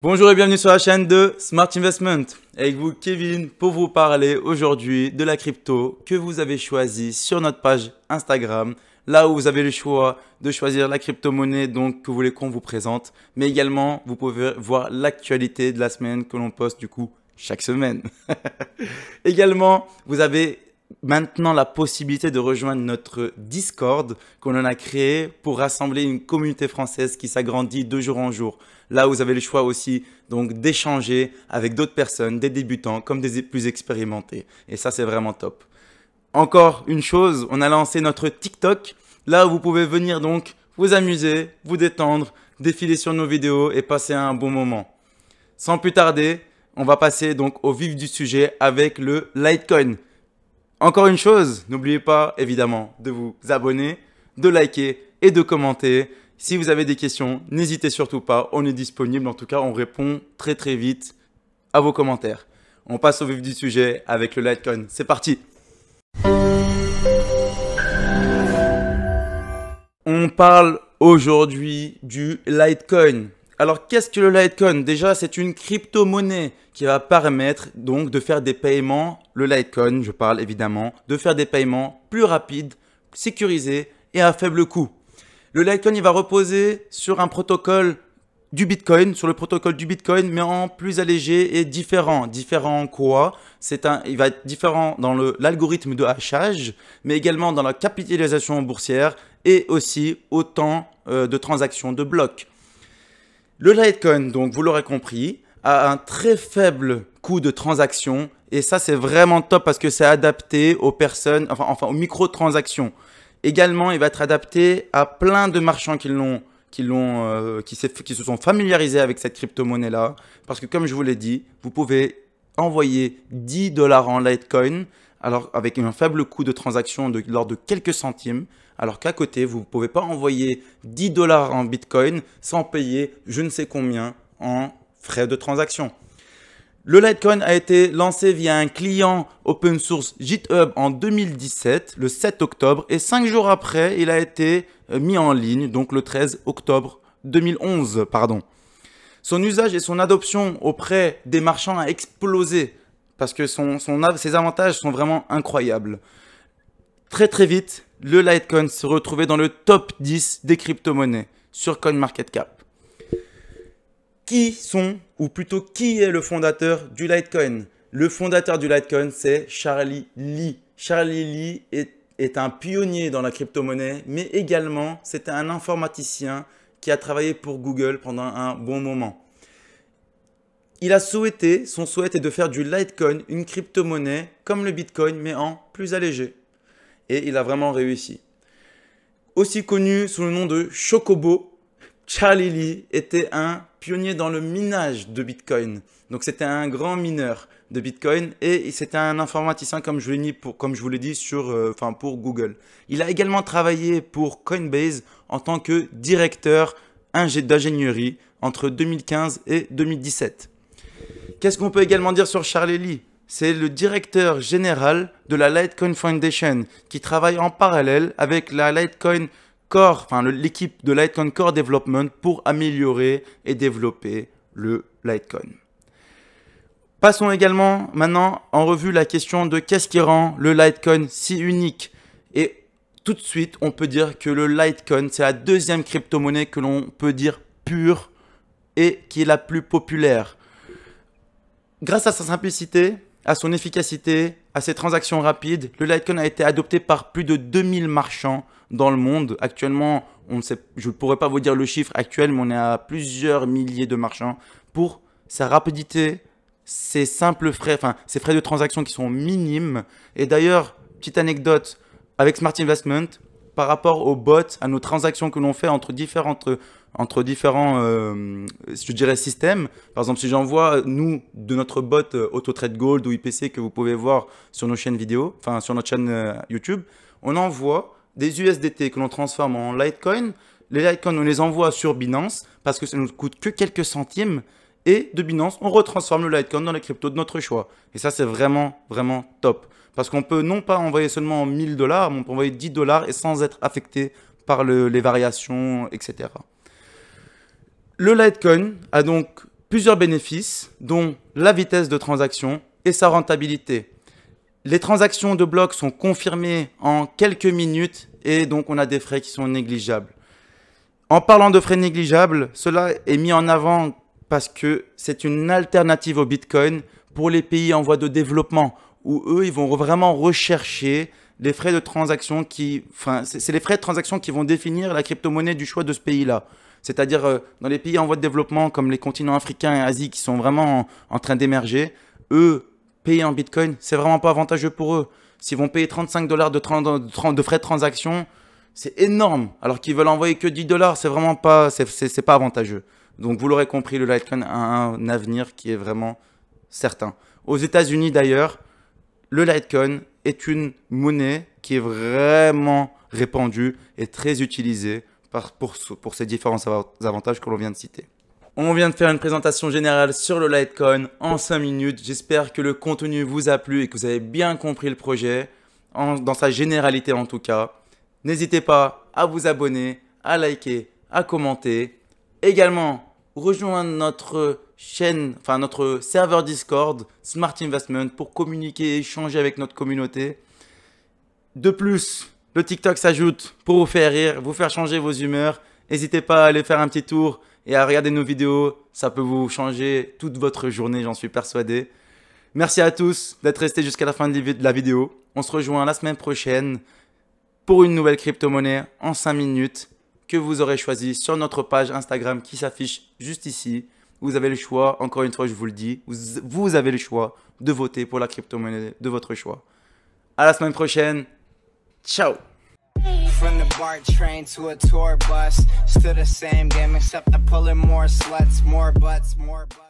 Bonjour et bienvenue sur la chaîne de Smart Investment. Avec vous Kevin pour vous parler aujourd'hui de la crypto que vous avez choisi sur notre page Instagram. Là où vous avez le choix de choisir la crypto-monnaie donc que vous voulez qu'on vous présente. Mais également vous pouvez voir l'actualité de la semaine que l'on poste du coup chaque semaine. également vous avez maintenant la possibilité de rejoindre notre Discord qu'on en a créé pour rassembler une communauté française qui s'agrandit de jour en jour. Là, vous avez le choix aussi donc d'échanger avec d'autres personnes, des débutants comme des plus expérimentés. Et ça, c'est vraiment top. Encore une chose, on a lancé notre TikTok. Là, vous pouvez venir donc vous amuser, vous détendre, défiler sur nos vidéos et passer un bon moment. Sans plus tarder, on va passer donc au vif du sujet avec le Litecoin. Encore une chose, n'oubliez pas évidemment de vous abonner, de liker et de commenter. Si vous avez des questions, n'hésitez surtout pas, on est disponible. En tout cas, on répond très très vite à vos commentaires. On passe au vif du sujet avec le Litecoin. C'est parti On parle aujourd'hui du Litecoin. Alors qu'est-ce que le Litecoin Déjà, c'est une crypto-monnaie qui va permettre donc de faire des paiements, le Litecoin je parle évidemment, de faire des paiements plus rapides, sécurisés et à faible coût. Le Litecoin il va reposer sur un protocole du Bitcoin, sur le protocole du Bitcoin, mais en plus allégé et différent. Différent quoi il va être différent dans l'algorithme de hachage, mais également dans la capitalisation boursière et aussi au temps euh, de transactions de blocs. Le Litecoin, donc vous l'aurez compris, à un très faible coût de transaction. Et ça, c'est vraiment top parce que c'est adapté aux personnes, enfin, enfin aux microtransactions. Également, il va être adapté à plein de marchands qui l'ont, qui l'ont, euh, qui, qui se sont familiarisés avec cette crypto-monnaie là. Parce que comme je vous l'ai dit, vous pouvez envoyer 10 dollars en Litecoin, alors avec un faible coût de transaction de l'ordre de quelques centimes, alors qu'à côté, vous ne pouvez pas envoyer 10 dollars en Bitcoin sans payer je ne sais combien en frais de transaction. Le Litecoin a été lancé via un client open source GitHub en 2017, le 7 octobre, et 5 jours après, il a été euh, mis en ligne, donc le 13 octobre 2011. Pardon. Son usage et son adoption auprès des marchands a explosé, parce que ses avantages sont vraiment incroyables. Très très vite, le Litecoin se retrouvait dans le top 10 des crypto-monnaies sur CoinMarketCap qui sont, ou plutôt qui est le fondateur du Litecoin Le fondateur du Litecoin, c'est Charlie Lee. Charlie Lee est, un pionnier dans la crypto-monnaie, mais également c'est un informaticien qui a travaillé pour Google pendant un bon moment. Il a souhaité, son souhait est de faire du Litecoin une crypto-monnaie comme le Bitcoin, mais en plus allégé. Et il a vraiment réussi. Aussi connu sous le nom de Chocobo, Charlie Lee était un pionnier dans le minage de Bitcoin. Donc c'était un grand mineur de Bitcoin et c'était un informaticien comme je pour comme je vous l'ai dit sur euh, pour Google. Il a également travaillé pour Coinbase en tant que directeur d'ingénierie entre 2015 et 2017. Qu'est-ce qu'on peut également dire sur Charlie Lee C'est le directeur général de la Litecoin Foundation qui travaille en parallèle avec la Litecoin enfin l'équipe de Litecoin Core Development pour améliorer et développer le Litecoin. Passons également maintenant en revue la question de qu'est-ce qui rend le Litecoin si unique. Et tout de suite, on peut dire que le Litecoin, c'est la deuxième crypto-monnaie que l'on peut dire pure et qui est la plus populaire. Grâce à sa simplicité, à son efficacité, à ses transactions rapides, le Litecoin a été adopté par plus de 2000 marchands dans le monde. Actuellement, on ne sait, je ne pourrais pas vous dire le chiffre actuel, mais on est à plusieurs milliers de marchands pour sa rapidité, ses simples frais, enfin ses frais de transaction qui sont minimes. Et d'ailleurs, petite anecdote, avec Smart Investment, par rapport aux bots, à nos transactions que l'on fait entre différentes entre différents, euh, je dirais, systèmes. Par exemple, si j'envoie, nous, de notre bot auto euh, AutoTrade Gold ou IPC que vous pouvez voir sur nos chaînes vidéo, enfin sur notre chaîne euh, YouTube, on envoie des USDT que l'on transforme en Litecoin. Les Litecoin, on les envoie sur Binance parce que ça ne nous coûte que quelques centimes. Et de Binance, on retransforme le Litecoin dans les cryptos de notre choix. Et ça, c'est vraiment, vraiment top. Parce qu'on peut non pas envoyer seulement 1000 dollars, mais on peut envoyer 10 dollars et sans être affecté par les variations, etc. Le Litecoin a donc plusieurs bénéfices, dont la vitesse de transaction et sa rentabilité. Les transactions de blocs sont confirmées en quelques minutes et donc on a des frais qui sont négligeables. En parlant de frais négligeables, cela est mis en avant parce que c'est une alternative au Bitcoin pour les pays en voie de développement où eux, ils vont vraiment rechercher les frais de transaction qui, enfin, c'est les frais de transaction qui vont définir la crypto-monnaie du choix de ce pays-là. C'est-à-dire euh, dans les pays en voie de développement comme les continents africains et Asie qui sont vraiment en train d'émerger, eux, en Bitcoin, c'est vraiment pas avantageux pour eux. S'ils vont payer 35 dollars de, de, frais de transaction, c'est énorme. Alors qu'ils veulent envoyer que 10 dollars, c'est vraiment pas, c'est pas avantageux. Donc vous l'aurez compris, le Litecoin a un avenir qui est vraiment certain. Aux États-Unis d'ailleurs, le Litecoin est une monnaie qui est vraiment répandue et très utilisée pour, pour, pour ces différents avantages que l'on vient de citer. On vient de faire une présentation générale sur le Litecoin en 5 minutes. J'espère que le contenu vous a plu et que vous avez bien compris le projet, dans sa généralité en tout cas. N'hésitez pas à vous abonner, à liker, à commenter. Également, rejoindre notre chaîne, enfin notre serveur Discord, Smart Investment, pour communiquer et échanger avec notre communauté. De plus, le TikTok s'ajoute pour vous faire rire, vous faire changer vos humeurs. N'hésitez pas à aller faire un petit tour et à regarder nos vidéos. Ça peut vous changer toute votre journée, j'en suis persuadé. Merci à tous d'être restés jusqu'à la fin de la vidéo. On se rejoint la semaine prochaine pour une nouvelle crypto-monnaie en 5 minutes que vous aurez choisie sur notre page Instagram qui s'affiche juste ici. Vous avez le choix, encore une fois je vous le dis, vous avez le choix de voter pour la crypto-monnaie de votre choix. À la semaine prochaine. Ciao From the BART train to a tour bus, still the same game except I'm pulling more sluts, more butts, more butts.